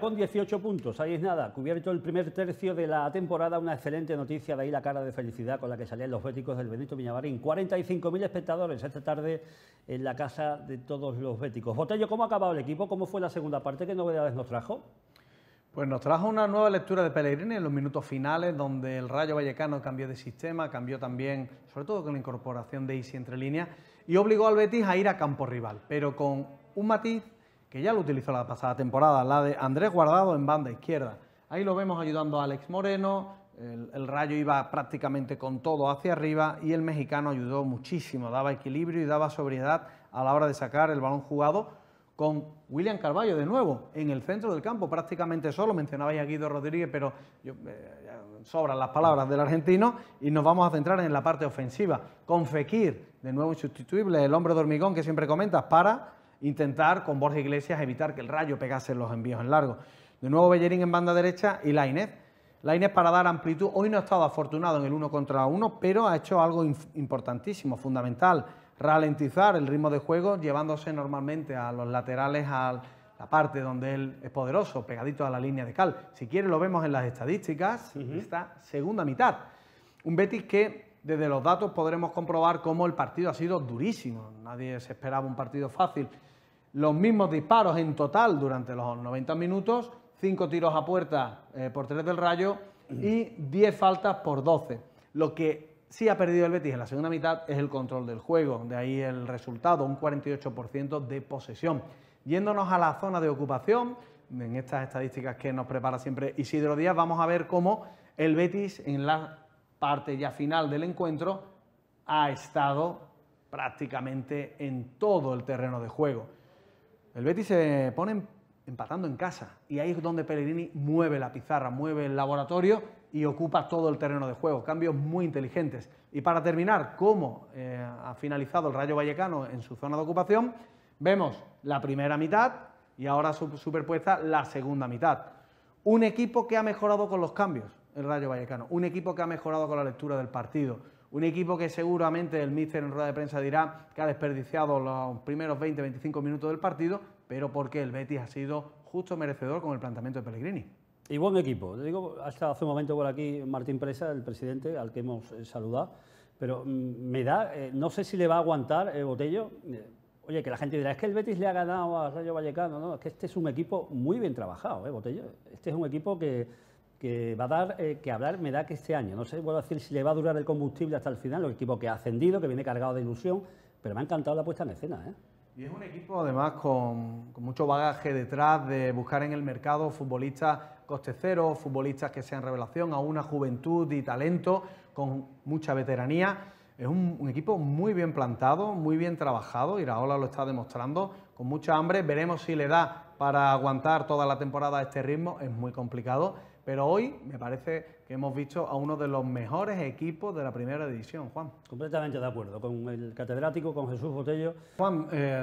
con 18 puntos, ahí es nada, cubierto el primer tercio de la temporada, una excelente noticia, de ahí la cara de felicidad con la que salían los béticos del Benito Villamarín. 45.000 espectadores esta tarde en la casa de todos los béticos. Botello, ¿cómo ha acabado el equipo? ¿Cómo fue la segunda parte? ¿Qué novedades nos trajo? Pues nos trajo una nueva lectura de Pellegrini en los minutos finales, donde el Rayo Vallecano cambió de sistema, cambió también, sobre todo con la incorporación de Isi entre líneas, y obligó al Betis a ir a campo rival, pero con un matiz que ya lo utilizó la pasada temporada, la de Andrés Guardado en banda izquierda. Ahí lo vemos ayudando a Alex Moreno, el, rayo iba prácticamente con todo hacia arriba y el mexicano ayudó muchísimo, daba equilibrio y daba sobriedad a la hora de sacar el balón jugado con William Carballo de nuevo en el centro del campo, prácticamente solo. mencionaba a Guido Rodríguez, pero eh, sobran las palabras del argentino y nos vamos a centrar en la parte ofensiva. Con Fekir, de nuevo insustituible, el hombre de hormigón que siempre comentas, para intentar con Borja Iglesias evitar que el rayo pegase los envíos en largo. De nuevo Bellerín en banda derecha y Lainez. Lainez para dar amplitud. Hoy no ha estado afortunado en el uno contra uno, pero ha hecho algo importantísimo, fundamental. Ralentizar el ritmo de juego, llevándose normalmente a los laterales a la parte donde él es poderoso, pegadito a la línea de cal. Si quiere lo vemos en las estadísticas, y esta segunda mitad. Un Betis que desde los datos podremos comprobar cómo el partido ha sido durísimo. Nadie se esperaba un partido fácil. Los mismos disparos en total durante los 90 minutos, 5 tiros a puerta eh, por 3 del Rayo y 10 faltas por 12. Lo que sí ha perdido el Betis en la segunda mitad es el control del juego, de ahí el resultado, un 48% de posesión. Yéndonos a la zona de ocupación, en estas estadísticas que nos prepara siempre Isidro Díaz, vamos a ver cómo el Betis en la parte ya final del encuentro, ha estado prácticamente en todo el terreno de juego. El Betis se pone em-, empatando en casa y ahí es donde Pellegrini mueve la pizarra, mueve el laboratorio y ocupa todo el terreno de juego. Cambios muy inteligentes. Y para terminar, cómo eh, ha finalizado el Rayo Vallecano en su zona de ocupación, vemos la primera mitad y ahora superpuesta la segunda mitad. Un equipo que ha mejorado con los cambios el Rayo Vallecano. Un equipo que ha mejorado con la lectura del partido. Un equipo que seguramente el míster en rueda de prensa dirá que ha desperdiciado los primeros 20-25 minutos del partido, pero porque el Betis ha sido justo merecedor con el planteamiento de Pellegrini. Y buen equipo. Te digo, hasta hace un momento por aquí Martín Presa, el presidente, al que hemos eh, saludado, pero mm, me da, eh, no sé si le va a aguantar eh, Botello. Oye, que la gente dirá, es que el Betis le ha ganado al Rayo Vallecano, no, es que este es un equipo muy bien trabajado, ¿eh, Botello? Este es un equipo que que va a dar eh, que hablar, me da que este año. No sé, vuelvo a decir si le va a durar el combustible hasta el final, ...el equipo que ha ascendido, que viene cargado de ilusión, pero me ha encantado la puesta en escena. ¿eh? Y es un equipo además con, mucho bagaje detrás de buscar en el mercado futbolistas coste cero, futbolistas que sean revelación a una juventud y talento con mucha veteranía. Es un, equipo muy bien plantado, muy bien trabajado, ...y ola lo está demostrando, con mucha hambre. Veremos si le da para aguantar toda la temporada a este ritmo, es muy complicado pero hoy me parece que hemos visto a uno de los mejores equipos de la primera división, Juan. Completamente de acuerdo con el catedrático, con Jesús Botello. Juan, eh,